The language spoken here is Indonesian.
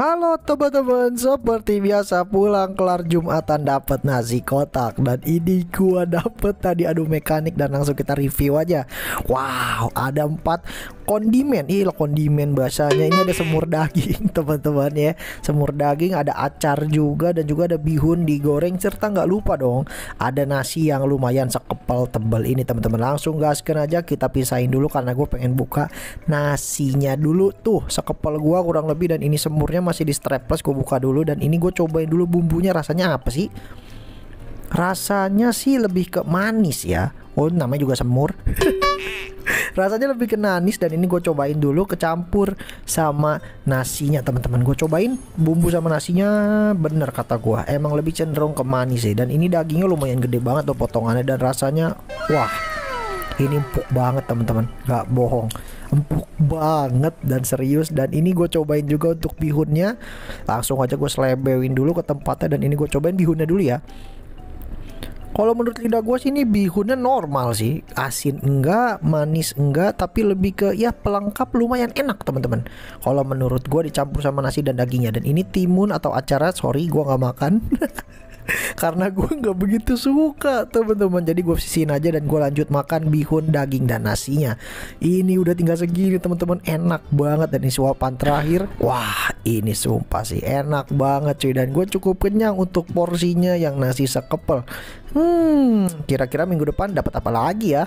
Halo teman-teman, seperti biasa pulang kelar Jumatan dapat nasi kotak dan ini gua dapet tadi aduh mekanik dan langsung kita review aja. Wow, ada empat kondimen. Ih, kondimen bahasanya ini ada semur daging, teman-teman ya. Semur daging, ada acar juga dan juga ada bihun digoreng serta nggak lupa dong ada nasi yang lumayan sekepal tebel ini, teman-teman. Langsung gaskan aja kita pisahin dulu karena gue pengen buka nasinya dulu tuh sekepal gua kurang lebih dan ini semurnya masih di strapless gue buka dulu dan ini gue cobain dulu bumbunya rasanya apa sih rasanya sih lebih ke manis ya oh namanya juga semur rasanya lebih ke nanis dan ini gue cobain dulu kecampur sama nasinya teman-teman gue cobain bumbu sama nasinya bener kata gue emang lebih cenderung ke manis sih dan ini dagingnya lumayan gede banget tuh potongannya dan rasanya wah ini empuk banget teman-teman nggak bohong empuk banget dan serius dan ini gue cobain juga untuk bihunnya langsung aja gue selebewin dulu ke tempatnya dan ini gue cobain bihunnya dulu ya kalau menurut lidah gue sih ini bihunnya normal sih asin enggak manis enggak tapi lebih ke ya pelengkap lumayan enak teman-teman kalau menurut gue dicampur sama nasi dan dagingnya dan ini timun atau acara sorry gue nggak makan karena gue nggak begitu suka teman-teman jadi gue sisihin aja dan gue lanjut makan bihun daging dan nasinya ini udah tinggal segini teman-teman enak banget dan ini suapan terakhir wah ini sumpah sih enak banget cuy dan gue cukup kenyang untuk porsinya yang nasi sekepel hmm kira-kira minggu depan dapat apa lagi ya